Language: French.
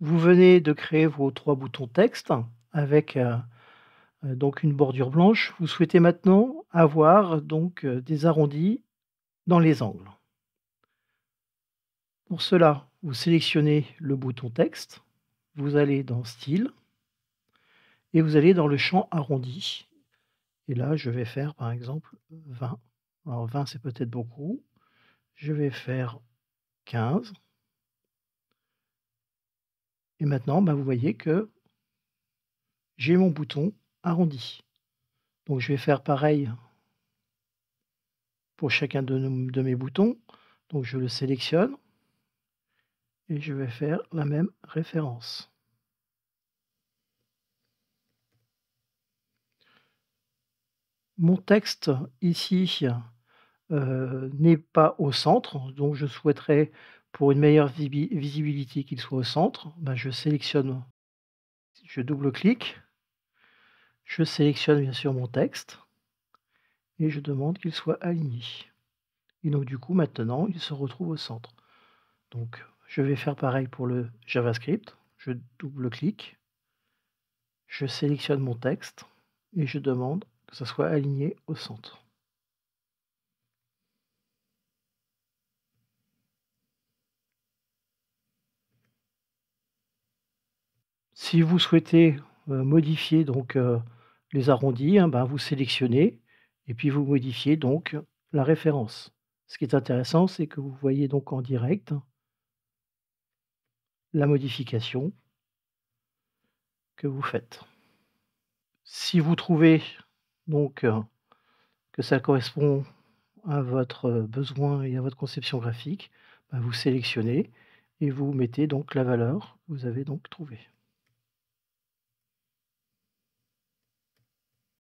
Vous venez de créer vos trois boutons texte avec euh, euh, donc une bordure blanche. Vous souhaitez maintenant avoir donc euh, des arrondis dans les angles. Pour cela, vous sélectionnez le bouton texte, vous allez dans Style et vous allez dans le champ arrondi. Et là, je vais faire par exemple 20. Alors 20, c'est peut-être beaucoup. Je vais faire 15. Et maintenant, bah, vous voyez que j'ai mon bouton arrondi. Donc je vais faire pareil pour chacun de, mes boutons. Donc je le sélectionne et je vais faire la même référence. Mon texte ici euh, n'est pas au centre, donc je souhaiterais pour une meilleure visibilité qu'il soit au centre, ben, je sélectionne, je double-clique, je sélectionne bien sûr mon texte et je demande qu'il soit aligné. Et donc du coup maintenant il se retrouve au centre. Donc je vais faire pareil pour le JavaScript, je double-clique, je sélectionne mon texte et je demande que ça soit aligné au centre. Si vous souhaitez euh, modifier donc euh, les arrondis, hein, ben, vous sélectionnez et puis vous modifiez donc la référence. Ce qui est intéressant, c'est que vous voyez donc en direct la modification que vous faites. Si vous trouvez donc euh, que ça correspond à votre besoin et à votre conception graphique, ben, vous sélectionnez et vous mettez donc la valeur que vous avez donc trouvée.